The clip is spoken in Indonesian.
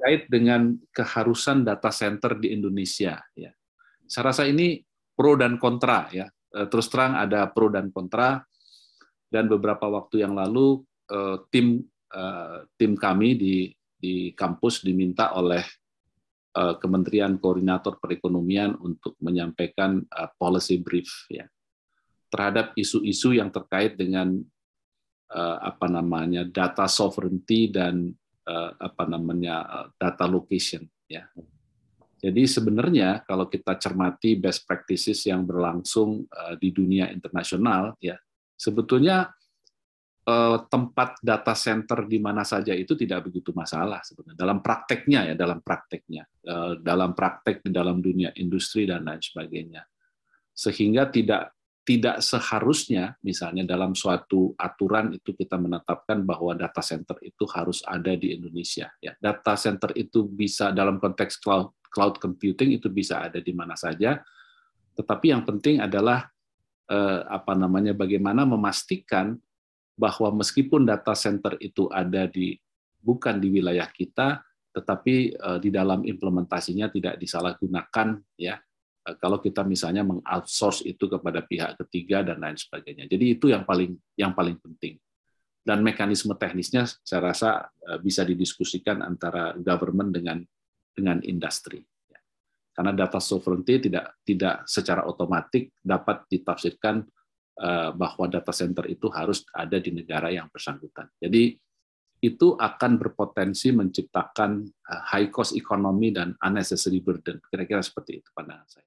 terkait dengan keharusan data center di Indonesia. Ya. Saya rasa ini pro dan kontra ya. Eh, terus terang ada pro dan kontra. Dan beberapa waktu yang lalu eh, tim eh, tim kami di di kampus diminta oleh Kementerian Koordinator Perekonomian untuk menyampaikan policy brief ya terhadap isu-isu yang terkait dengan apa namanya data sovereignty dan uh, apa namanya uh, data location ya. Jadi sebenarnya kalau kita cermati best practices yang berlangsung uh, di dunia internasional ya, sebetulnya uh, tempat data center di mana saja itu tidak begitu masalah sebenarnya dalam prakteknya ya, dalam prakteknya. Uh, dalam praktek di dalam dunia industri dan lain sebagainya. Sehingga tidak tidak seharusnya misalnya dalam suatu aturan itu kita menetapkan bahwa data center itu harus ada di Indonesia ya data center itu bisa dalam konteks cloud cloud computing itu bisa ada di mana saja tetapi yang penting adalah eh, apa namanya bagaimana memastikan bahwa meskipun data center itu ada di bukan di wilayah kita tetapi eh, di dalam implementasinya tidak disalahgunakan ya Eh, kalau kita misalnya mengoutsource itu kepada pihak ketiga dan lain sebagainya. Jadi itu yang paling yang paling penting. Dan mekanisme teknisnya saya rasa eh, bisa didiskusikan antara government dengan dengan industri. Ya. Karena data sovereignty tidak tidak secara otomatis dapat ditafsirkan eh, bahwa data center itu harus ada di negara yang bersangkutan. Jadi itu akan berpotensi menciptakan high cost ekonomi dan unnecessary burden. Kira-kira seperti itu pandangan saya.